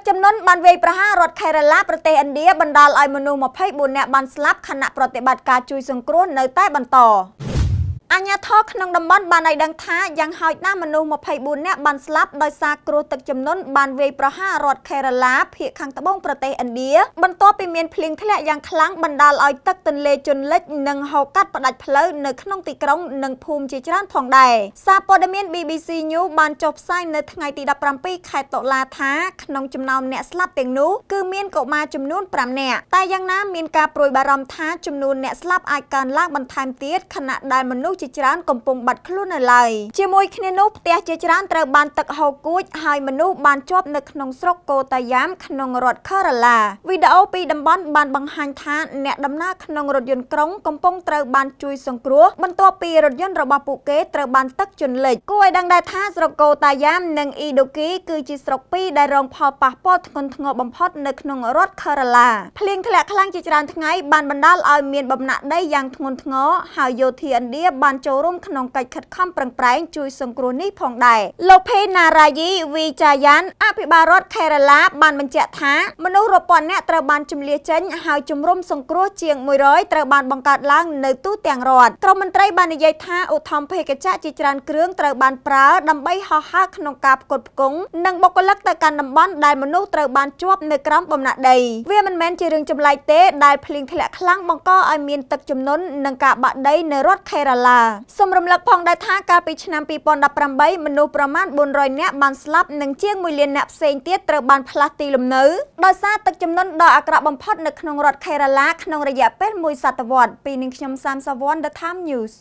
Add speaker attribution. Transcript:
Speaker 1: ទឹកជំនន់បានវាយប្រហាររដ្ឋខេរ៉ាឡាប្រទេសឥណ្ឌាបណ្ដាលឲ្យមនុស្ស24នាក់បានស្លាប់ខណៈប្រតិបត្តិការជួយសង្គ្រោះនៅតែបន្តអញ្ញាធរក្នុងតំបន់បានឲ្យដឹងថាយ៉ាងហោចណាស់មនុស្ស24នាក់បានស្លាប់ដោយសារគ្រោះទឹកជំនន់បានវាយប្រហាររដ្ឋខេរ៉ាឡាភាគខាងត្បូងប្រទេសឥណ្ឌាបន្ទាប់ពីមានភ្លៀងធ្លាក់យ៉ាងខ្លាំងបណ្ដាលឲ្យទឹកទន្លេជន់លិចនិងហូរកាត់ផ្ដាច់ផ្លូវនៅក្នុងទីក្រុងនិងភូមិជាច្រើនផងដែរសារព័ត៌មាន BBC News បានចុះផ្សាយនៅថ្ងៃទី17ខែតុលាថាក្នុងចំណោមអ្នកស្លាប់ទាំងនោះគឺមានកុមារចំនួន5នាក់តែយ៉ាងណាមានការព្រួយបារម្ភថាចំនួនអ្នកស្លាប់អាចកើនឡើងបន្ថែមទៀតខណៈដែលមនុស្សជាច្រើនកំពុងបាត់ខ្លួននៅឡើយជាមួយគ្នានោះផ្ទះជាច្រើនត្រូវបានទឹកហូរគួចហើយមនុស្សបានជាប់ នៅក្នុងស្រុកកូតាយ៉ាម ក្នុងរដ្ឋខារ៉ាឡា វីដេអូពីតំបន់បានបង្ហាញថាអ្នកដំណើរក្នុងរថយន្តក្រុងកំពុងត្រូវបានជួយ សង្គ្រោះ បន្ទាប់ពីរថយន្តរបស់ពួកគេត្រូវបានទឹកជន់លិចគួរឲ្យដឹងដែរថាស្រុកកូតាយ៉ាម និងអ៊ីដូគី គឺជាស្រុកពីរដែលរងផលប៉ះពាល់ធ្ងន់ធ្ងរបំផុតនៅក្នុងរដ្ឋខារ៉ាឡាភ្លៀងធ្លាក់ខ្លាំងជាច្រើនថ្ងៃបានបណ្ដាលឲ្យមានបំណាក់ដីយ៉ាងធ្ងន់ធ្ងរហើយយោធាឥណ្ឌាបានបានចូលរួមក្នុងកិច្ចខិតខំប្រឹងប្រែងជួយសង្គ្រោះនេះផងដែរលោកភេណារាយីវីចាយ៉ានអភិបាលរដ្ឋខេរ៉ាឡាបានបញ្ជាក់ថាមនុស្សរាប់ពាន់នាក់ត្រូវបានជំលះចេញហើយជំរុំសង្គ្រោះជាង100ត្រូវបានបង្កើតឡើងនៅទូទាំងរដ្ឋក្រុមមន្ត្រីបាននិយាយថាឧទ្ធម្ភាគចៈជាច្រើនគ្រឿងត្រូវបានប្រើដើម្បីហោះហើរក្នុងការផ្គត់ផ្គង់និងបុគ្គលិកទៅកាន់តំបន់ដែលមនុស្សត្រូវបានជាប់នៅក្រោមបំណាក់ដី វាមិនមែនជារឿងចម្លែកទេដែលភ្លៀងធ្លាក់ខ្លាំងបង្កឲ្យមានទឹកជំនន់និងការបាក់ដីនៅរដ្ឋខេរ៉ាឡាសូមរំលឹកផងដែរថាកាលពីឆ្នាំ2018មនុស្សប្រមាណ400នាក់បានស្លាប់និងជាង1លានអ្នកផ្សេងទៀតត្រូវបានផ្លាស់ទីលំនៅដោយសារទឹកជំនន់ដ៏អាក្រក់បំផុតនៅក្នុងរដ្ឋខេរ៉ាឡាក្នុងរយៈពេលមួយសតវត្សពីនឹងខ្ញុំសាមសវណ្ណ The Time News